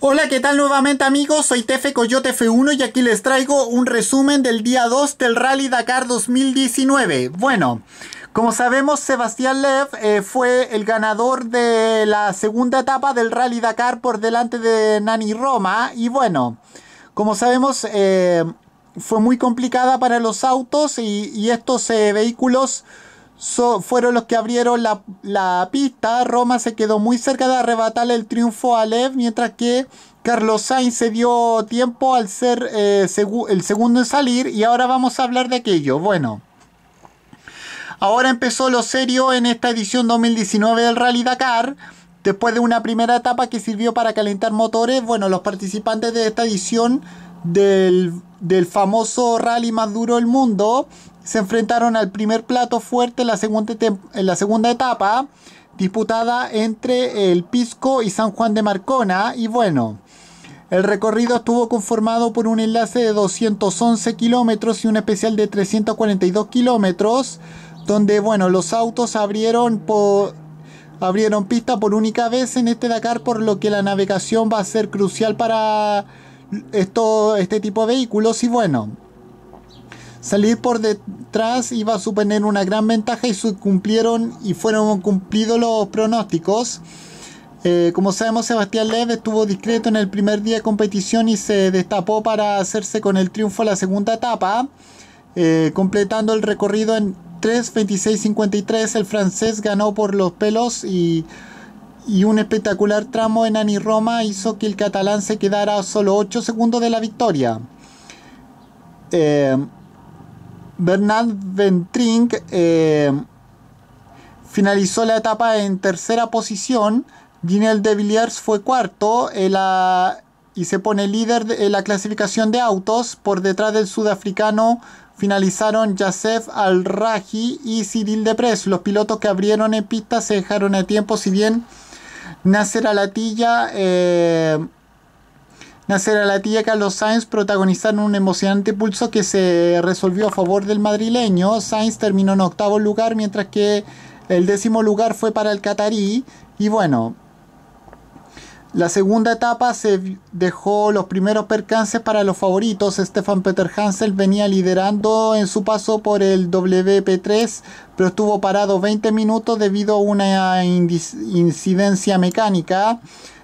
Hola, ¿qué tal nuevamente amigos? Soy Tefe Coyote F1 y aquí les traigo un resumen del día 2 del Rally Dakar 2019. Bueno, como sabemos, Sebastián Lev eh, fue el ganador de la segunda etapa del Rally Dakar por delante de Nani Roma. Y bueno, como sabemos, eh, fue muy complicada para los autos y, estos eh, vehículos fueron los que abrieron la, pista. Roma se quedó muy cerca de arrebatarle el triunfo a Lev, mientras que Carlos Sainz se dio tiempo al ser eh, el segundo en salir. Y ahora vamos a hablar de aquello. Bueno. Ahora empezó lo serio en esta edición 2019 del Rally Dakar. Después de una primera etapa que sirvió para calentar motores, bueno, los participantes de esta edición del, del famoso rally más duro del mundo se enfrentaron al primer plato fuerte en la segunda, etapa, disputada entre el Pisco y San Juan de Marcona. Y bueno, el recorrido estuvo conformado por un enlace de 211 kilómetros y un especial de 342 kilómetros, donde bueno, los autos abrieron por, abrieron pista por única vez en este Dakar, por lo que la navegación va a ser crucial para esto, este tipo de vehículos. Y bueno, salir por, de, tras iba a suponer una gran ventaja y se cumplieron y fueron cumplidos los pronósticos. Eh, como sabemos, Sebastián Lev estuvo discreto en el primer día de competición y se destapó para hacerse con el triunfo la segunda etapa, eh, completando el recorrido en 3.26.53. El francés ganó por los pelos y, un espectacular tramo en Aniroma hizo que el catalán se quedara solo 8 segundos de la victoria. Eh, Bernard Ventrink eh, finalizó la etapa en tercera posición. Ginel de Villiers fue cuarto y se pone líder de, en la clasificación de autos. Por detrás del sudafricano finalizaron Yasef Al-Raji y Cyril Depres. Los pilotos que abrieron en pista se dejaron a tiempo, si bien Nasser Alatilla. Eh, Nacer a la tía Carlos Sainz protagonizaron un emocionante pulso que se resolvió a favor del madrileño. Sainz terminó en octavo lugar, mientras que el décimo lugar fue para el catarí. Y bueno, la segunda etapa se dejó los primeros percances para los favoritos. Stefan Peter Hansel venía liderando en su paso por el WP3, pero estuvo parado 20 minutos debido a una incidencia mecánica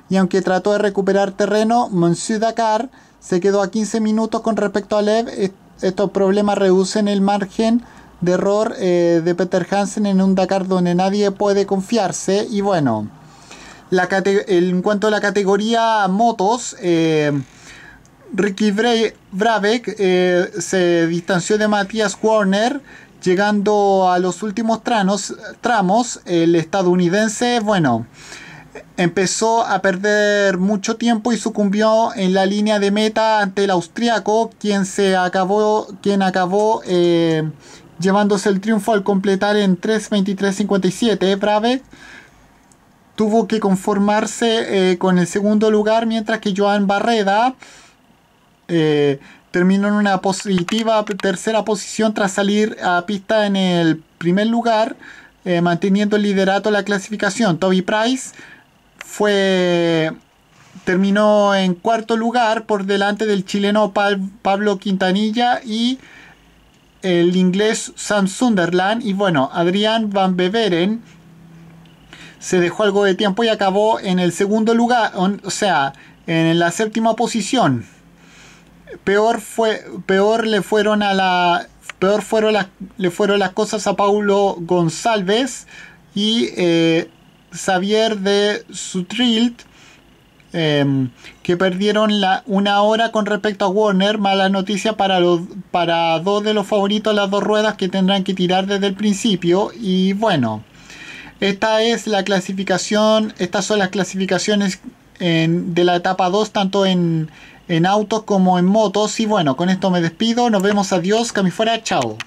y aunque trató de recuperar terreno, Monsieur Dakar se quedó a 15 minutos con respecto a Lev. Estos problemas reducen el margen de error eh, de Peter Hansen en un Dakar donde nadie puede confiarse. Y bueno, en cuanto a la categoría motos, eh, Ricky Bra eh, se distanció de Matías Warner. Llegando a los últimos tramos, el estadounidense, bueno, empezó a perder mucho tiempo y sucumbió en la línea de meta ante el austriaco, quien se acabó, quien acabó eh, llevándose el triunfo al completar en 3.23.57. Brave tuvo que conformarse eh, con el segundo lugar, mientras que Joan Barreda eh, terminó en una positiva tercera posición tras salir a pista en el primer lugar. manteniendo el liderato de la clasificación, Toby Price fue terminó en cuarto lugar por delante del chileno Pablo Quintanilla y el inglés Sam Sunderland y bueno, Adrián Van Beveren se dejó algo de tiempo y acabó en el segundo lugar, o sea, en la séptima posición. Peor fue peor le fueron a la peor fueron las le fueron las cosas a Paulo González y eh, Xavier de Sutrilt, em, que perdieron la, una hora con respecto a Warner. Mala noticia para, los, para dos de los favoritos, las dos ruedas que tendrán que tirar desde el principio. Y bueno, esta es la clasificación, estas son las clasificaciones de la etapa 2, tanto en, en autos como en motos. Y bueno, con esto me despido. Nos vemos, adiós, fuera chao.